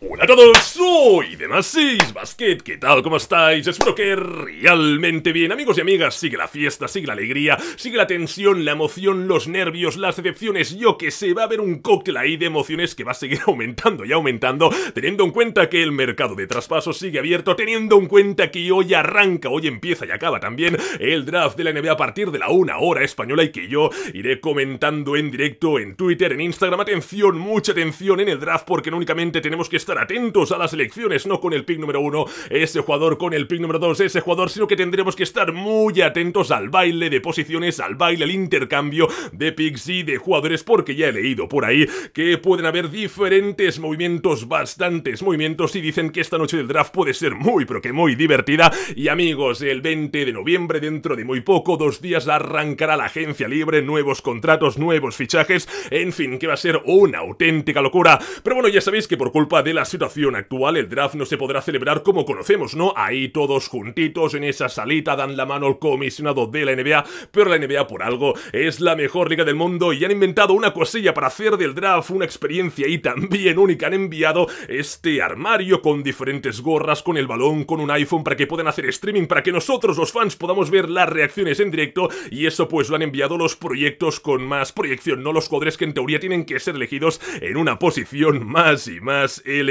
Hola a todos, soy Demasis Basket, ¿qué tal? ¿Cómo estáis? Espero que realmente bien. Amigos y amigas, sigue la fiesta, sigue la alegría, sigue la tensión, la emoción, los nervios, las decepciones, yo que sé, va a haber un cóctel ahí de emociones que va a seguir aumentando y aumentando, teniendo en cuenta que el mercado de traspasos sigue abierto, teniendo en cuenta que hoy arranca, hoy empieza y acaba también el draft de la NBA a partir de la una hora española y que yo iré comentando en directo en Twitter, en Instagram. Atención, mucha atención en el draft porque no únicamente tenemos que estar estar atentos a las elecciones, no con el pick número uno, ese jugador con el pick número dos, ese jugador, sino que tendremos que estar muy atentos al baile de posiciones, al baile, al intercambio de picks y de jugadores, porque ya he leído por ahí que pueden haber diferentes movimientos, bastantes movimientos, y dicen que esta noche del draft puede ser muy, pero que muy divertida. Y amigos, el 20 de noviembre, dentro de muy poco, dos días arrancará la agencia libre, nuevos contratos, nuevos fichajes, en fin, que va a ser una auténtica locura. Pero bueno, ya sabéis que por culpa de la situación actual, el draft no se podrá celebrar como conocemos, ¿no? Ahí todos juntitos en esa salita dan la mano al comisionado de la NBA, pero la NBA por algo es la mejor liga del mundo y han inventado una cosilla para hacer del draft una experiencia y también única. Han enviado este armario con diferentes gorras, con el balón, con un iPhone para que puedan hacer streaming, para que nosotros los fans podamos ver las reacciones en directo y eso pues lo han enviado los proyectos con más proyección, no los cuadres que en teoría tienen que ser elegidos en una posición más y más el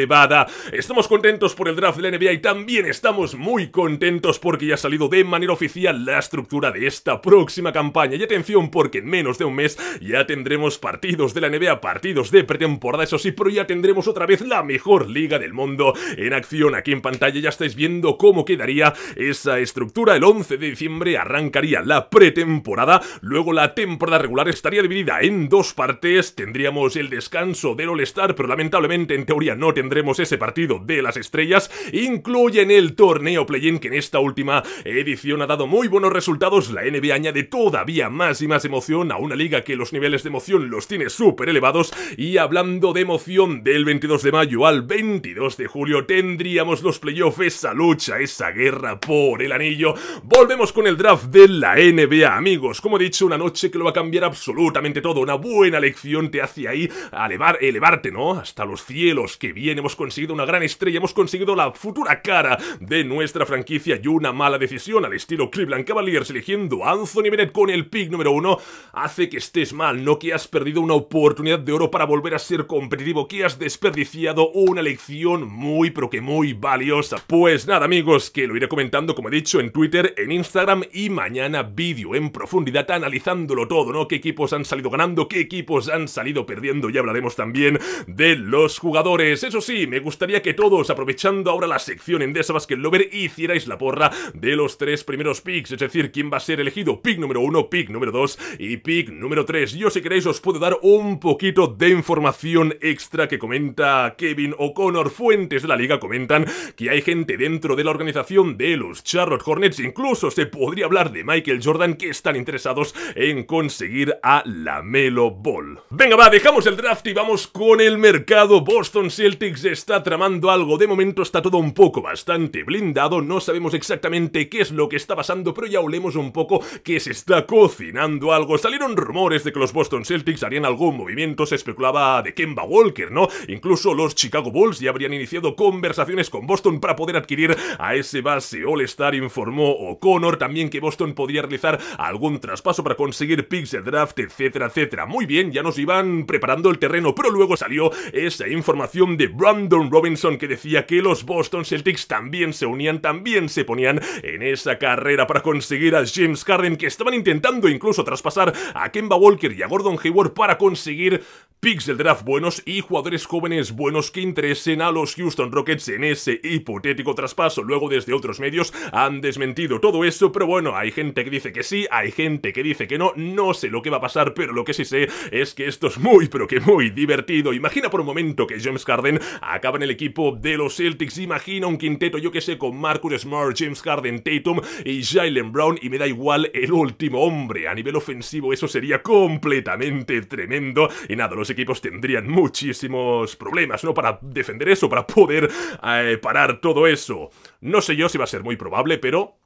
Estamos contentos por el draft de la NBA y también estamos muy contentos porque ya ha salido de manera oficial la estructura de esta próxima campaña. Y atención porque en menos de un mes ya tendremos partidos de la NBA, partidos de pretemporada, eso sí, pero ya tendremos otra vez la mejor liga del mundo en acción aquí en pantalla. Ya estáis viendo cómo quedaría esa estructura. El 11 de diciembre arrancaría la pretemporada, luego la temporada regular estaría dividida en dos partes. Tendríamos el descanso del All-Star, pero lamentablemente en teoría no tendríamos tendremos ese partido de las estrellas, incluyen el torneo play-in que en esta última edición ha dado muy buenos resultados. La NBA añade todavía más y más emoción a una liga que los niveles de emoción los tiene súper elevados. Y hablando de emoción, del 22 de mayo al 22 de julio tendríamos los playoffs, esa lucha, esa guerra por el anillo. Volvemos con el draft de la NBA, amigos. Como he dicho, una noche que lo va a cambiar absolutamente todo. Una buena lección te hace ahí elevar, elevarte, ¿no? Hasta los cielos que vienen hemos conseguido una gran estrella, hemos conseguido la futura cara de nuestra franquicia y una mala decisión al estilo Cleveland Cavaliers eligiendo a Anthony Bennett con el pick número uno hace que estés mal, no que has perdido una oportunidad de oro para volver a ser competitivo, que has desperdiciado una elección muy pero que muy valiosa. Pues nada amigos, que lo iré comentando como he dicho en Twitter, en Instagram y mañana vídeo en profundidad analizándolo todo, ¿no? ¿Qué equipos han salido ganando? ¿Qué equipos han salido perdiendo? Y hablaremos también de los jugadores. Eso sí, me gustaría que todos, aprovechando ahora la sección en Endesa Basket Lover, hicierais la porra de los tres primeros picks, es decir, quién va a ser elegido, pick número uno, pick número dos y pick número tres. Yo si queréis os puedo dar un poquito de información extra que comenta Kevin O'Connor. Fuentes de la liga comentan que hay gente dentro de la organización de los Charlotte Hornets, incluso se podría hablar de Michael Jordan, que están interesados en conseguir a la Melo Ball. Venga va, dejamos el draft y vamos con el mercado Boston Celtics está tramando algo, de momento está todo un poco bastante blindado, no sabemos exactamente qué es lo que está pasando, pero ya olemos un poco que se está cocinando algo. Salieron rumores de que los Boston Celtics harían algún movimiento, se especulaba de Kemba Walker, ¿no? Incluso los Chicago Bulls ya habrían iniciado conversaciones con Boston para poder adquirir a ese base All-Star, informó O'Connor, también que Boston podría realizar algún traspaso para conseguir picks de draft, etcétera, etcétera. Muy bien, ya nos iban preparando el terreno, pero luego salió esa información de Brandon Robinson que decía que los Boston Celtics también se unían, también se ponían en esa carrera para conseguir a James Harden que estaban intentando incluso traspasar a Kemba Walker y a Gordon Hayward para conseguir picks del draft buenos y jugadores jóvenes buenos que interesen a los Houston Rockets en ese hipotético traspaso. Luego desde otros medios han desmentido todo eso, pero bueno, hay gente que dice que sí, hay gente que dice que no, no sé lo que va a pasar, pero lo que sí sé es que esto es muy, pero que muy divertido. Imagina por un momento que James Harden acaba en el equipo de los Celtics, imagina un quinteto, yo que sé, con Marcus Smart, James Harden, Tatum y Jalen Brown y me da igual el último hombre. A nivel ofensivo eso sería completamente tremendo y nada, los equipos tendrían muchísimos problemas, ¿no? Para defender eso, para poder eh, parar todo eso. No sé yo si va a ser muy probable, pero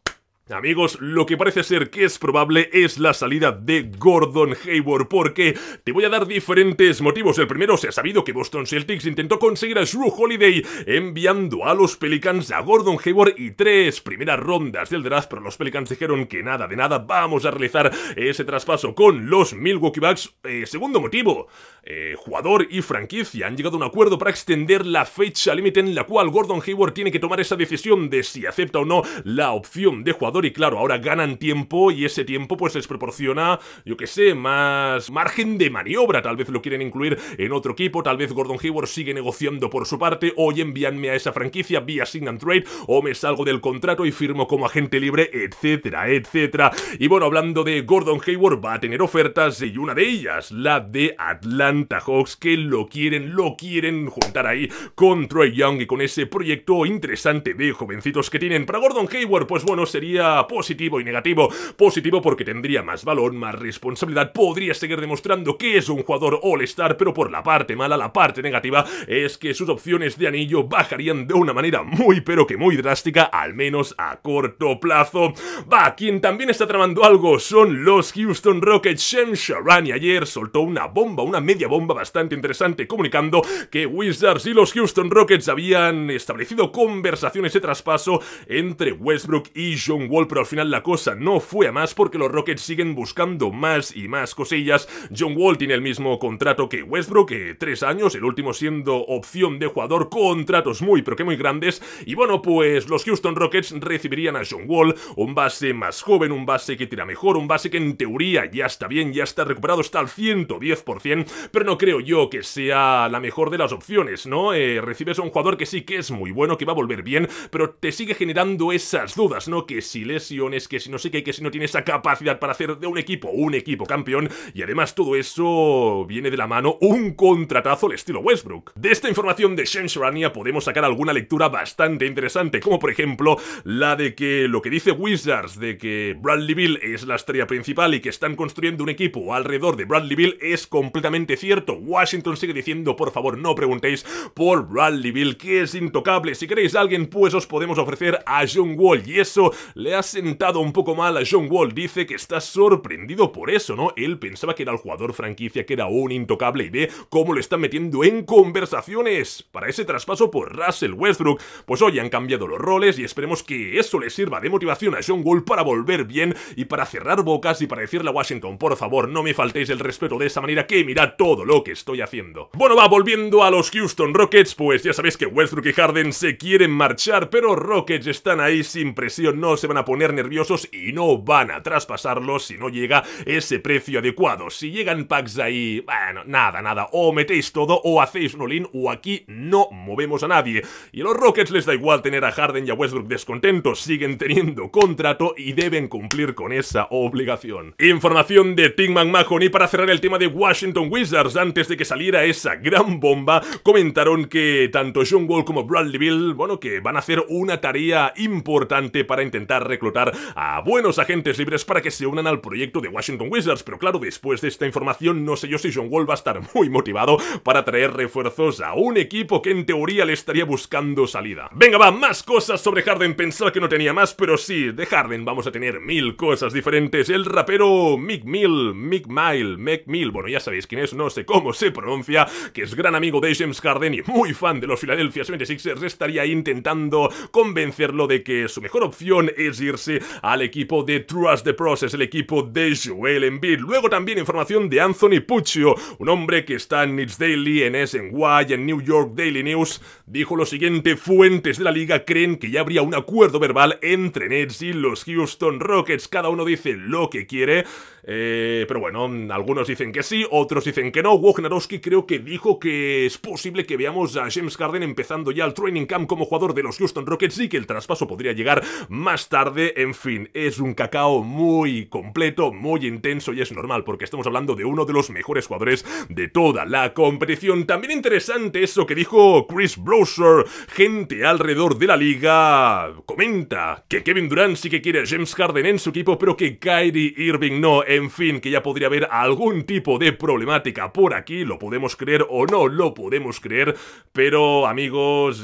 Amigos, lo que parece ser que es probable es la salida de Gordon Hayward, porque te voy a dar diferentes motivos. El primero, se ha sabido que Boston Celtics intentó conseguir a Drew Holiday enviando a los Pelicans a Gordon Hayward y tres primeras rondas del draft, pero los Pelicans dijeron que nada, de nada, vamos a realizar ese traspaso con los Milwaukee Bucks. Eh, segundo motivo, eh, jugador y franquicia han llegado a un acuerdo para extender la fecha límite en la cual Gordon Hayward tiene que tomar esa decisión de si acepta o no la opción de jugador y claro, ahora ganan tiempo y ese tiempo pues les proporciona, yo que sé, más margen de maniobra, tal vez lo quieren incluir en otro equipo, tal vez Gordon Hayward sigue negociando por su parte, oye, envíanme a esa franquicia vía sign and trade o me salgo del contrato y firmo como agente libre, etcétera, etcétera. Y bueno, hablando de Gordon Hayward, va a tener ofertas y una de ellas, la de Atlanta Hawks, que lo quieren, lo quieren juntar ahí con Troy Young y con ese proyecto interesante de jovencitos que tienen. Para Gordon Hayward, pues bueno, sería positivo y negativo. Positivo porque tendría más valor, más responsabilidad, podría seguir demostrando que es un jugador all-star, pero por la parte mala, la parte negativa, es que sus opciones de anillo bajarían de una manera muy pero que muy drástica, al menos a corto plazo. Va, quien también está tramando algo son los Houston Rockets. Shem Sharani ayer soltó una bomba, una media bomba bastante interesante, comunicando que Wizards y los Houston Rockets habían establecido conversaciones de traspaso entre Westbrook y John Wall, pero al final la cosa no fue a más porque los Rockets siguen buscando más y más cosillas. John Wall tiene el mismo contrato que Westbrook, que tres años, el último siendo opción de jugador, contratos muy pero que muy grandes. Y bueno, pues los Houston Rockets recibirían a John Wall, un base más joven, un base que tira mejor, un base que en teoría ya está bien, ya está recuperado, está al 110%, pero no creo yo que sea la mejor de las opciones, ¿no? Eh, recibes a un jugador que sí que es muy bueno, que va a volver bien, pero te sigue generando esas dudas, ¿no? Que si lesiones, que si no sé qué, que si no tiene esa capacidad para hacer de un equipo un equipo campeón. Y además todo eso viene de la mano un contratazo al estilo Westbrook. De esta información de Shane Sharania podemos sacar alguna lectura bastante interesante, como por ejemplo la de que lo que dice Wizards de que Bradley Bill es la estrella principal y que están construyendo un equipo alrededor de Bradley Bill es completamente cierto. Washington sigue diciendo, por favor, no preguntéis por Bradley Bill, que es intocable. Si queréis a alguien, pues os podemos ofrecer a John Wall y eso le ha sentado un poco mal a John Wall. Dice que está sorprendido por eso, ¿no? Él pensaba que era el jugador franquicia, que era un intocable y ve cómo lo están metiendo en conversaciones para ese traspaso por Russell Westbrook. Pues hoy han cambiado los roles y esperemos que eso le sirva de motivación a John Wall para volver bien y para cerrar bocas y para decirle a Washington, por favor, no me faltéis el respeto de esa manera que mira todo lo que estoy haciendo. Bueno, va, volviendo a los Houston Rockets, pues ya sabéis que Westbrook y Harden se quieren marchar, pero Rockets están ahí sin presión, no se van a poner nerviosos y no van a traspasarlos si no llega ese precio adecuado. Si llegan packs ahí, bueno, nada, nada, o metéis todo o hacéis un all o aquí no movemos a nadie. Y a los Rockets les da igual tener a Harden y a Westbrook descontentos, siguen teniendo contrato y deben cumplir con esa obligación. Información de Tim McMahon y para cerrar el tema de Washington Wizards, antes de que saliera esa gran bomba, comentaron que tanto John Wall como Bradley Bill, bueno, que van a hacer una tarea importante para intentar reclutar a buenos agentes libres para que se unan al proyecto de Washington Wizards, pero claro, después de esta información no sé yo si John Wall va a estar muy motivado para traer refuerzos a un equipo que en teoría le estaría buscando salida. Venga va, más cosas sobre Harden, pensaba que no tenía más, pero sí, de Harden vamos a tener mil cosas diferentes. El rapero Mick Mill, Mick Mile, Mick Mill, bueno ya sabéis quién es, no sé cómo se pronuncia, que es gran amigo de James Harden y muy fan de los Philadelphia 76ers, estaría intentando convencerlo de que su mejor opción es irse al equipo de Trust the Process, el equipo de Joel Embiid. Luego también información de Anthony Puccio, un hombre que está en Needs Daily, en SNY, en New York Daily News, dijo lo siguiente, fuentes de la liga creen que ya habría un acuerdo verbal entre Nets y los Houston Rockets. Cada uno dice lo que quiere. Eh, pero bueno, algunos dicen que sí, otros dicen que no. Wojnarowski creo que dijo que es posible que veamos a James Harden empezando ya el training camp como jugador de los Houston Rockets y que el traspaso podría llegar más tarde. En fin, es un cacao muy completo, muy intenso y es normal porque estamos hablando de uno de los mejores jugadores de toda la competición. También interesante eso que dijo Chris Browser. Gente alrededor de la liga comenta que Kevin Durant sí que quiere a James Harden en su equipo, pero que Kyrie Irving no. En fin, que ya podría haber algún tipo de problemática por aquí, lo podemos creer o no lo podemos creer, pero amigos,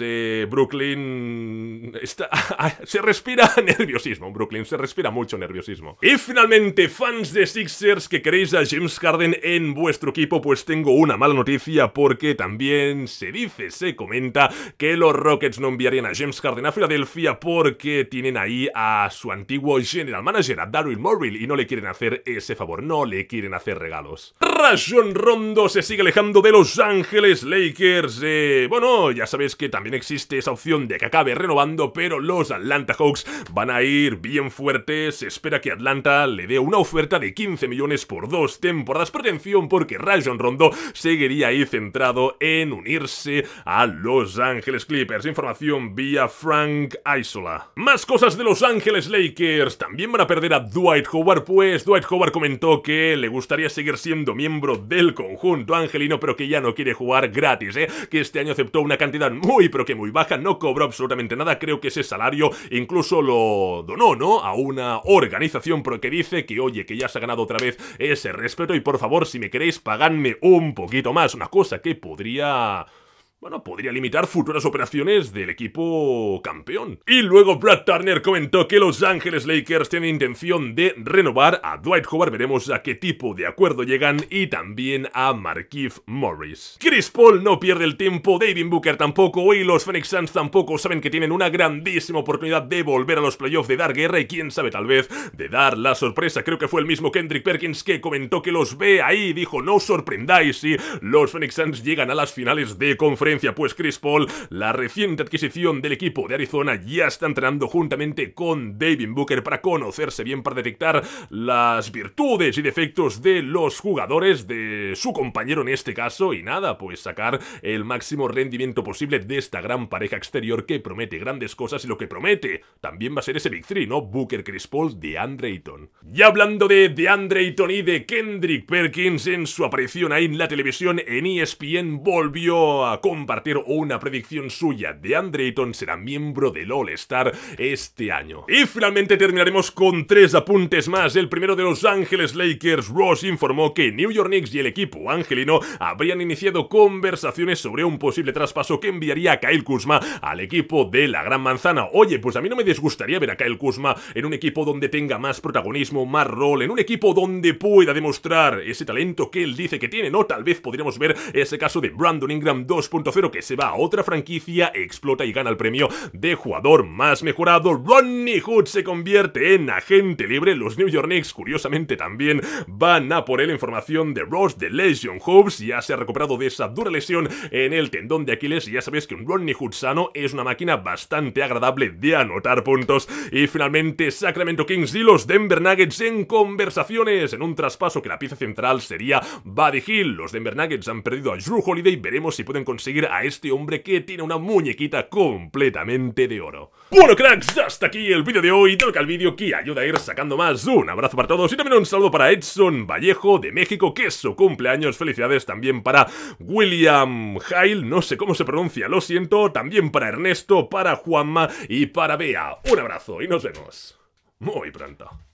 Brooklyn se respira nerviosismo, Brooklyn, se respira mucho nerviosismo. Y finalmente, fans de Sixers que queréis a James Harden en vuestro equipo, pues tengo una mala noticia porque también se dice, se comenta que los Rockets no enviarían a James Harden a Filadelfia porque tienen ahí a su antiguo general manager, a Daryl Morrill, y no le quieren hacer el ese favor, no le quieren hacer regalos. Rajon Rondo se sigue alejando de Los Ángeles Lakers. Eh, bueno, ya sabes que también existe esa opción de que acabe renovando, pero los Atlanta Hawks van a ir bien fuertes. Se espera que Atlanta le dé una oferta de 15 millones por dos temporadas. Pero atención, porque Rajon Rondo seguiría ahí centrado en unirse a Los Ángeles Clippers. Información vía Frank Isola. Más cosas de Los Ángeles Lakers. También van a perder a Dwight Howard, pues Dwight Howard comentó que le gustaría seguir siendo miembro del conjunto angelino, pero que ya no quiere jugar gratis, ¿eh? que este año aceptó una cantidad muy, pero que muy baja, no cobró absolutamente nada, creo que ese salario incluso lo donó, ¿no? A una organización pero que dice que, oye, que ya se ha ganado otra vez ese respeto y por favor, si me queréis, pagadme un poquito más, una cosa que podría bueno, podría limitar futuras operaciones del equipo campeón. Y luego Brad Turner comentó que Los Ángeles Lakers tienen intención de renovar a Dwight Howard, veremos a qué tipo de acuerdo llegan, y también a Markif Morris. Chris Paul no pierde el tiempo, David Booker tampoco, y los Phoenix Suns tampoco saben que tienen una grandísima oportunidad de volver a los playoffs, de dar guerra y quién sabe tal vez de dar la sorpresa. Creo que fue el mismo Kendrick Perkins que comentó que los ve ahí, dijo no os sorprendáis si los Phoenix Suns llegan a las finales de conferencia pues Chris Paul, la reciente adquisición del equipo de Arizona, ya está entrenando juntamente con David Booker para conocerse bien, para detectar las virtudes y defectos de los jugadores, de su compañero en este caso, y nada, pues sacar el máximo rendimiento posible de esta gran pareja exterior que promete grandes cosas y lo que promete también va a ser ese Big ¿no? Booker, Chris Paul, DeAndre Ayton. Y hablando de DeAndre Ayton y de Kendrick Perkins en su aparición ahí en la televisión en ESPN volvió a compartir una predicción suya de Andre será miembro del All-Star este año. Y finalmente terminaremos con tres apuntes más. El primero de Los Ángeles Lakers, Ross informó que New York Knicks y el equipo angelino habrían iniciado conversaciones sobre un posible traspaso que enviaría a Kyle Kuzma al equipo de la Gran Manzana. Oye, pues a mí no me disgustaría ver a Kyle Kuzma en un equipo donde tenga más protagonismo, más rol, en un equipo donde pueda demostrar ese talento que él dice que tiene, ¿no? Tal vez podríamos ver ese caso de Brandon Ingram 2 cero que se va a otra franquicia, explota y gana el premio de jugador más mejorado. Ronnie Hood se convierte en agente libre. Los New York Knicks, curiosamente, también van a por él información de Ross de Legion Hopes Ya se ha recuperado de esa dura lesión en el tendón de Aquiles. Y ya sabéis que un Ronnie Hood sano es una máquina bastante agradable de anotar puntos. Y finalmente, Sacramento Kings y los Denver Nuggets en conversaciones en un traspaso que la pieza central sería Buddy Hill. Los Denver Nuggets han perdido a Drew Holiday. Veremos si pueden conseguir a este hombre que tiene una muñequita completamente de oro. Bueno cracks, hasta aquí el vídeo de hoy, Toca el vídeo que ayuda a ir sacando más, un abrazo para todos y también un saludo para Edson Vallejo de México que es su cumpleaños, felicidades también para William Hail. no sé cómo se pronuncia, lo siento, también para Ernesto, para Juanma y para Bea, un abrazo y nos vemos muy pronto.